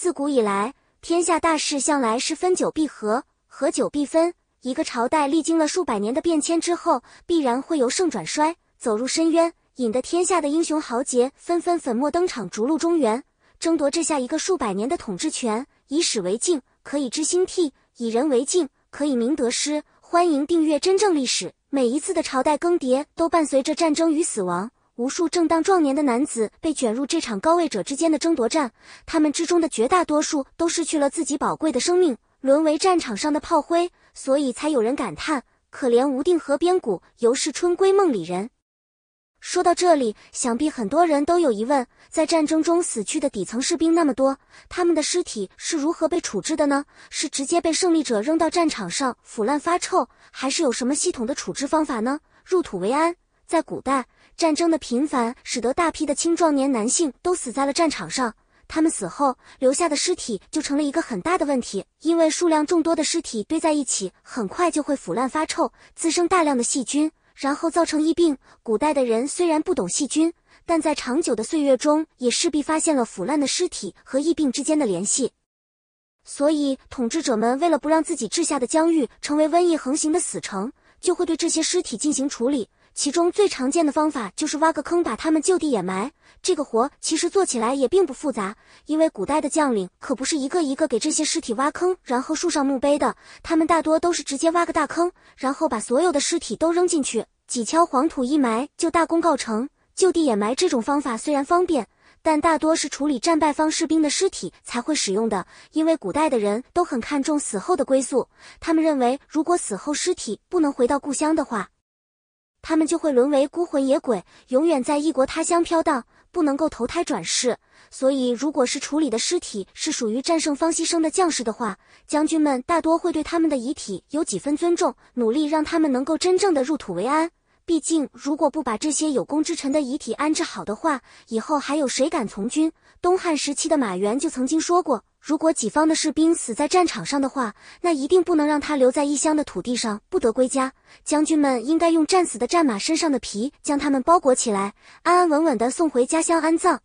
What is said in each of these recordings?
自古以来，天下大事向来是分久必合，合久必分。一个朝代历经了数百年的变迁之后，必然会由盛转衰，走入深渊，引得天下的英雄豪杰纷纷粉墨登场，逐鹿中原，争夺这下一个数百年的统治权。以史为镜，可以知兴替；以人为镜，可以明得失。欢迎订阅《真正历史》。每一次的朝代更迭，都伴随着战争与死亡。无数正当壮年的男子被卷入这场高位者之间的争夺战，他们之中的绝大多数都失去了自己宝贵的生命，沦为战场上的炮灰，所以才有人感叹：“可怜无定河边骨，犹是春闺梦里人。”说到这里，想必很多人都有疑问：在战争中死去的底层士兵那么多，他们的尸体是如何被处置的呢？是直接被胜利者扔到战场上腐烂发臭，还是有什么系统的处置方法呢？入土为安，在古代。战争的频繁使得大批的青壮年男性都死在了战场上，他们死后留下的尸体就成了一个很大的问题，因为数量众多的尸体堆在一起，很快就会腐烂发臭，滋生大量的细菌，然后造成疫病。古代的人虽然不懂细菌，但在长久的岁月中也势必发现了腐烂的尸体和疫病之间的联系，所以统治者们为了不让自己治下的疆域成为瘟疫横行的死城，就会对这些尸体进行处理。其中最常见的方法就是挖个坑，把他们就地掩埋。这个活其实做起来也并不复杂，因为古代的将领可不是一个一个给这些尸体挖坑，然后竖上墓碑的，他们大多都是直接挖个大坑，然后把所有的尸体都扔进去，几锹黄土一埋就大功告成。就地掩埋这种方法虽然方便，但大多是处理战败方士兵的尸体才会使用的，因为古代的人都很看重死后的归宿，他们认为如果死后尸体不能回到故乡的话。他们就会沦为孤魂野鬼，永远在异国他乡飘荡，不能够投胎转世。所以，如果是处理的尸体是属于战胜方牺牲的将士的话，将军们大多会对他们的遗体有几分尊重，努力让他们能够真正的入土为安。毕竟，如果不把这些有功之臣的遗体安置好的话，以后还有谁敢从军？东汉时期的马援就曾经说过。如果己方的士兵死在战场上的话，那一定不能让他留在异乡的土地上不得归家。将军们应该用战死的战马身上的皮将他们包裹起来，安安稳稳地送回家乡安葬，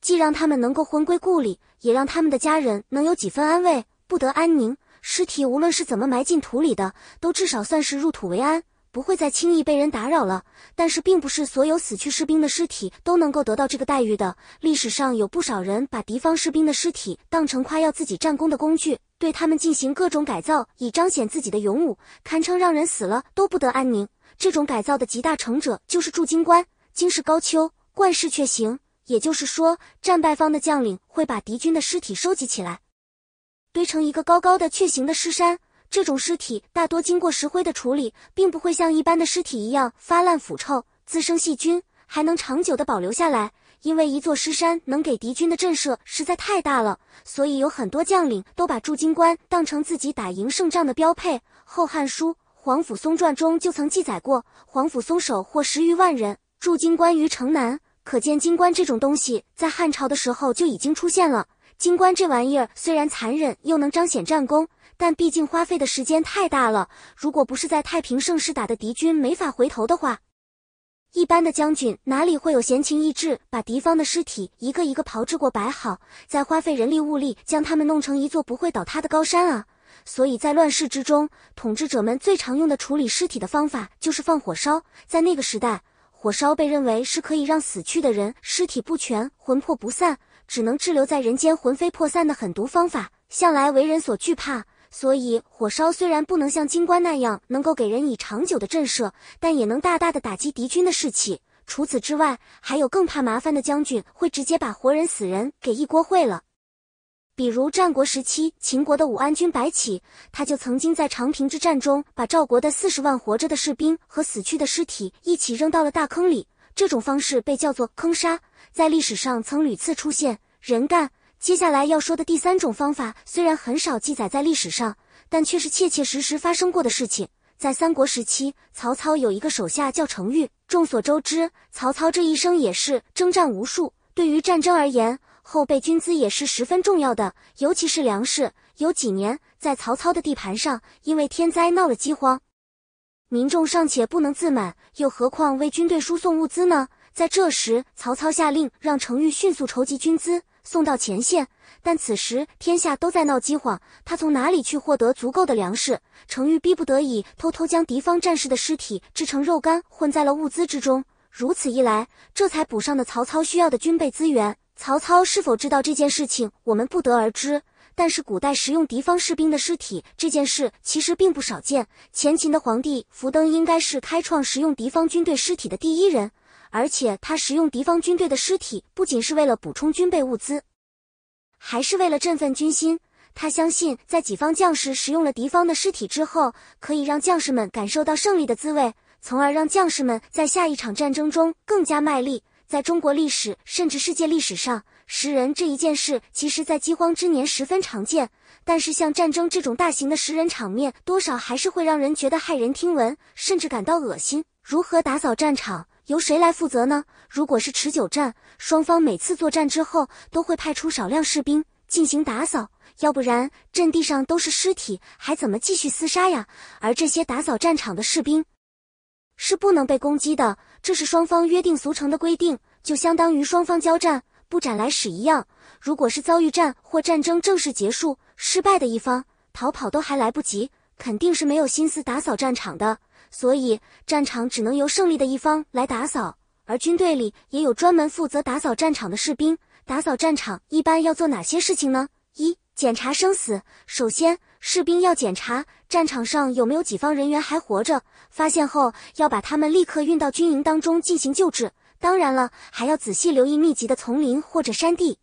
既让他们能够魂归故里，也让他们的家人能有几分安慰，不得安宁。尸体无论是怎么埋进土里的，都至少算是入土为安。不会再轻易被人打扰了，但是并不是所有死去士兵的尸体都能够得到这个待遇的。历史上有不少人把敌方士兵的尸体当成夸耀自己战功的工具，对他们进行各种改造，以彰显自己的勇武，堪称让人死了都不得安宁。这种改造的集大成者就是铸金官，金是高丘，冠是阙形。也就是说，战败方的将领会把敌军的尸体收集起来，堆成一个高高的阙形的尸山。这种尸体大多经过石灰的处理，并不会像一般的尸体一样发烂腐臭，滋生细菌，还能长久的保留下来。因为一座尸山能给敌军的震慑实在太大了，所以有很多将领都把驻京官当成自己打赢胜仗的标配。《后汉书·黄甫松传》中就曾记载过：“黄甫松手获十余万人，驻京官于城南。”可见京官这种东西在汉朝的时候就已经出现了。京官这玩意儿虽然残忍，又能彰显战功。但毕竟花费的时间太大了，如果不是在太平盛世打的敌军没法回头的话，一般的将军哪里会有闲情逸致把敌方的尸体一个一个炮制过摆好，再花费人力物力将他们弄成一座不会倒塌的高山啊？所以在乱世之中，统治者们最常用的处理尸体的方法就是放火烧。在那个时代，火烧被认为是可以让死去的人尸体不全、魂魄不散，只能滞留在人间、魂飞魄散的狠毒方法，向来为人所惧怕。所以，火烧虽然不能像金棺那样能够给人以长久的震慑，但也能大大的打击敌军的士气。除此之外，还有更怕麻烦的将军会直接把活人、死人给一锅烩了。比如战国时期秦国的武安君白起，他就曾经在长平之战中把赵国的四十万活着的士兵和死去的尸体一起扔到了大坑里。这种方式被叫做坑杀，在历史上曾屡次出现。人干。接下来要说的第三种方法，虽然很少记载在历史上，但却是切切实实发生过的事情。在三国时期，曹操有一个手下叫程昱。众所周知，曹操这一生也是征战无数。对于战争而言，后备军资也是十分重要的，尤其是粮食。有几年在曹操的地盘上，因为天灾闹了饥荒，民众尚且不能自满，又何况为军队输送物资呢？在这时，曹操下令让程昱迅速筹集军资送到前线。但此时天下都在闹饥荒，他从哪里去获得足够的粮食？程昱逼不得已，偷偷将敌方战士的尸体制成肉干，混在了物资之中。如此一来，这才补上了曹操需要的军备资源。曹操是否知道这件事情，我们不得而知。但是，古代食用敌方士兵的尸体这件事其实并不少见。前秦的皇帝苻登应该是开创食用敌方军队尸体的第一人。而且他食用敌方军队的尸体，不仅是为了补充军备物资，还是为了振奋军心。他相信，在己方将士食用了敌方的尸体之后，可以让将士们感受到胜利的滋味，从而让将士们在下一场战争中更加卖力。在中国历史，甚至世界历史上，食人这一件事，其实，在饥荒之年十分常见。但是，像战争这种大型的食人场面，多少还是会让人觉得骇人听闻，甚至感到恶心。如何打扫战场？由谁来负责呢？如果是持久战，双方每次作战之后都会派出少量士兵进行打扫，要不然阵地上都是尸体，还怎么继续厮杀呀？而这些打扫战场的士兵是不能被攻击的，这是双方约定俗成的规定，就相当于双方交战不斩来使一样。如果是遭遇战或战争正式结束，失败的一方逃跑都还来不及。肯定是没有心思打扫战场的，所以战场只能由胜利的一方来打扫。而军队里也有专门负责打扫战场的士兵。打扫战场一般要做哪些事情呢？一、检查生死。首先，士兵要检查战场上有没有己方人员还活着，发现后要把他们立刻运到军营当中进行救治。当然了，还要仔细留意密集的丛林或者山地，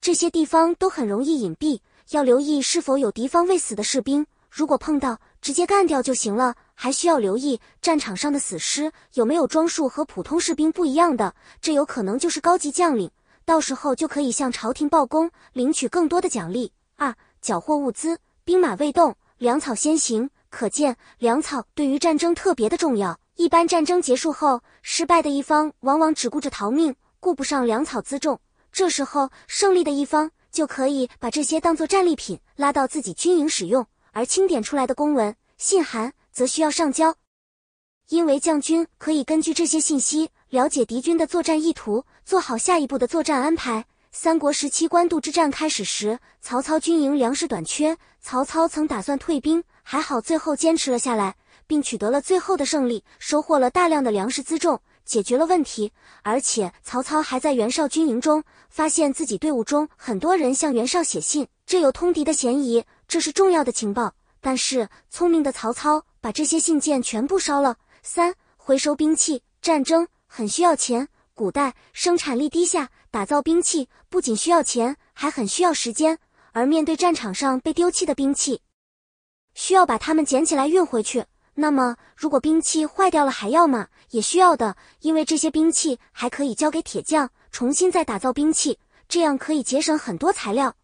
这些地方都很容易隐蔽，要留意是否有敌方未死的士兵。如果碰到，直接干掉就行了。还需要留意战场上的死尸有没有装束和普通士兵不一样的，这有可能就是高级将领，到时候就可以向朝廷报功，领取更多的奖励。二，缴获物资，兵马未动，粮草先行，可见粮草对于战争特别的重要。一般战争结束后，失败的一方往往只顾着逃命，顾不上粮草辎重，这时候胜利的一方就可以把这些当做战利品，拉到自己军营使用。而清点出来的公文信函则需要上交，因为将军可以根据这些信息了解敌军的作战意图，做好下一步的作战安排。三国时期官渡之战开始时，曹操军营粮食短缺，曹操曾打算退兵，还好最后坚持了下来，并取得了最后的胜利，收获了大量的粮食辎重，解决了问题。而且曹操还在袁绍军营中发现自己队伍中很多人向袁绍写信，这有通敌的嫌疑。这是重要的情报，但是聪明的曹操把这些信件全部烧了。三、回收兵器，战争很需要钱。古代生产力低下，打造兵器不仅需要钱，还很需要时间。而面对战场上被丢弃的兵器，需要把它们捡起来运回去。那么，如果兵器坏掉了，还要吗？也需要的，因为这些兵器还可以交给铁匠重新再打造兵器，这样可以节省很多材料。